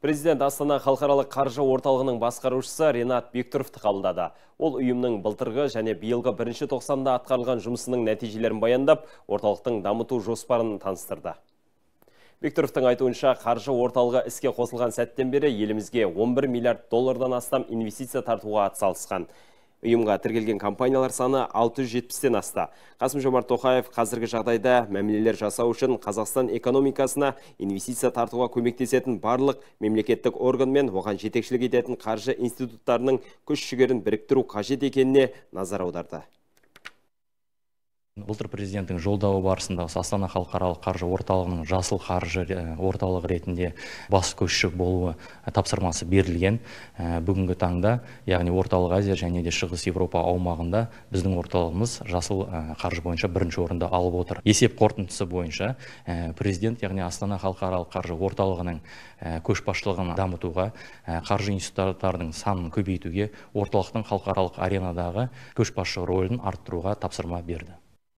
Президент Астана халықаралық қаржы орталығының басқарушысы Ренат Бектұровты қабылдады. Ол ұйымның былтырғы және биылғы бірінші тоқсанда атқарылған жұмысының нәтижелерін баяндап, орталықтың дамыту жоспарын таныстырды. Бектұровтың айтуынша қаржы орталығы іске қосылған сәттен бері елімізге 11 миллиард доллардан астам инвестиция тартуға атсалысқан ұйымға тіркелген компаниялар саны 670-тен асты. Қасым Жомарт Тоқаев қазіргі жағдайда мәмілелер жасау үшін Қазақстан экономикасына инвестиция тартуға көмектесетін барлық мемлекеттік орган мен оған жетекшілік ететін қаржы институттарының күш-жігерін біріктіру қажет екеніне назар аударды былтыр президенттің жолдауы барысында осы астана халықаралық қаржы орталығының жасыл қаржы э, орталығы ретінде бас көшші болуы э, тапсырмасы берілген э, бүгінгі таңда яғни орталық азия және де шығыс еуропа аумағында біздің орталығымыз жасыл қаржы бойынша бірінші орынды алып отыр есеп қорытындысы бойынша президент яғни астана халықаралық қаржы орталығының көшбасшылығын дамытуға қаржы институттарының санын көбейтуге орталықтың халықаралық аренадағы көшбасшы рөлін арттыруға тапсырма берді